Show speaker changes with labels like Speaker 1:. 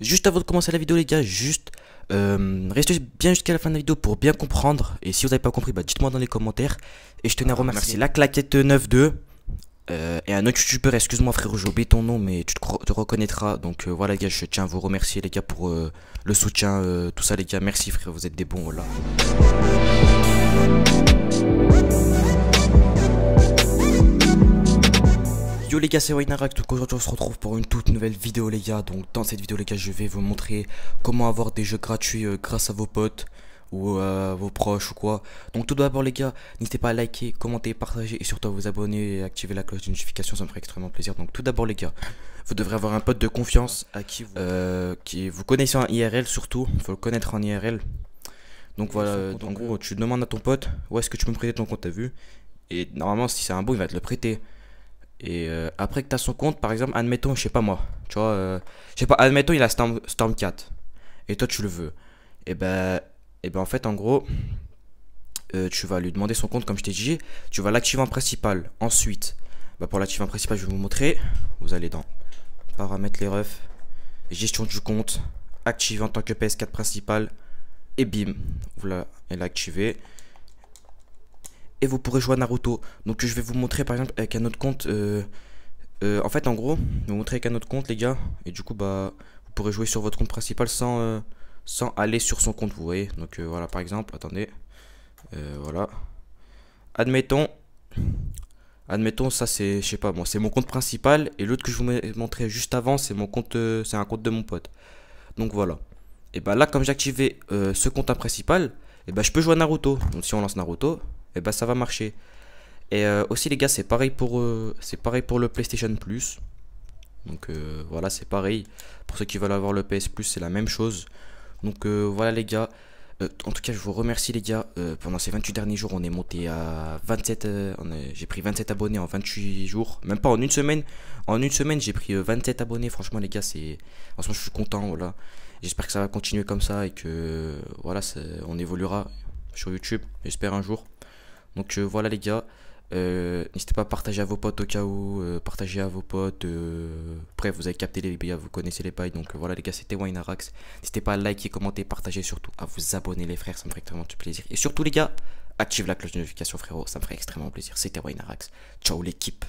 Speaker 1: Juste avant de commencer la vidéo les gars, juste euh, restez bien jusqu'à la fin de la vidéo pour bien comprendre. Et si vous n'avez pas compris, bah, dites-moi dans les commentaires. Et je tenais à remercier la claquette 9.2 euh, et un autre youtubeur, excuse-moi frère, j'ai oublié ton nom, mais tu te, reconnaîtras. Donc euh, voilà les gars, je tiens à vous remercier les gars pour euh, le soutien, tout ça les gars. Merci frère, vous êtes des bons, là. les gars c'est Wainaract, aujourd'hui on se retrouve pour une toute nouvelle vidéo les gars Donc dans cette vidéo les gars je vais vous montrer comment avoir des jeux gratuits euh, grâce à vos potes ou à euh, vos proches ou quoi Donc tout d'abord les gars n'hésitez pas à liker, commenter, partager et surtout à vous abonner et activer la cloche de notification ça me ferait extrêmement plaisir Donc tout d'abord les gars vous devrez avoir un pote de confiance euh, à qui vous, connaissez en IRL surtout, faut le connaître en IRL donc voilà, en gros, tu demandes à ton pote, Où est-ce que tu peux me prêter ton compte, t'as vu Et normalement, si c'est un bon, il va te le prêter. Et euh, après que tu as son compte, par exemple, admettons, je sais pas moi, tu vois, euh, je sais pas, admettons, il a Storm, 4 et toi tu le veux. Et ben, et ben en fait, en gros, euh, tu vas lui demander son compte, comme je t'ai dit, tu vas l'activer en principal. Ensuite, bah, pour l'activer en principal, je vais vous montrer. Vous allez dans paramètres, les refs, gestion du compte, activer en tant que PS4 principal, et bim, elle est activé et vous pourrez jouer à Naruto. Donc je vais vous montrer par exemple avec un autre compte. Euh, euh, en fait en gros, je vais vous montrer avec un autre compte les gars. Et du coup bah vous pourrez jouer sur votre compte principal sans, euh, sans aller sur son compte, vous voyez. Donc voilà par exemple, attendez. voilà. Admettons. Admettons ça c'est je sais pas bon, c'est mon compte principal et l'autre que je vous montrais juste avant, c'est mon compte c'est un compte de mon pote. Donc voilà. Et bah là comme j'ai activé ce compte principal, et bah je peux jouer à Naruto. Donc si on lance Naruto, et eh ben ça va marcher. Et euh, aussi les gars, c'est pareil pour euh, c'est pareil pour le PlayStation Plus. Donc euh, voilà, c'est pareil. Pour ceux qui veulent avoir le PS Plus, c'est la même chose. Donc voilà les gars. en tout cas, je vous remercie les gars. pendant ces 28 derniers jours, on est monté à 27. j'ai pris 27 abonnés en 28 jours. Même pas en une semaine. En une semaine, j'ai pris 27 abonnés. Franchement les gars, c'est... En ce moment, je suis content. Voilà. J'espère que ça va continuer comme ça et que... Voilà, on évoluera sur YouTube. J'espère un jour. Donc euh, voilà les gars. Euh, n'hésitez pas à partager à vos potes au cas où, euh, partager à vos potes. Bref, vous avez capté les gars, vous connaissez les bails. Donc voilà les gars, c'était Winarax. N'hésitez pas à liker, commenter, partager, surtout à vous abonner les frères, ça me ferait extrêmement plaisir. Et surtout les gars, active la cloche de notification frérot, ça me ferait extrêmement plaisir. C'était Winarax. Ciao l'équipe.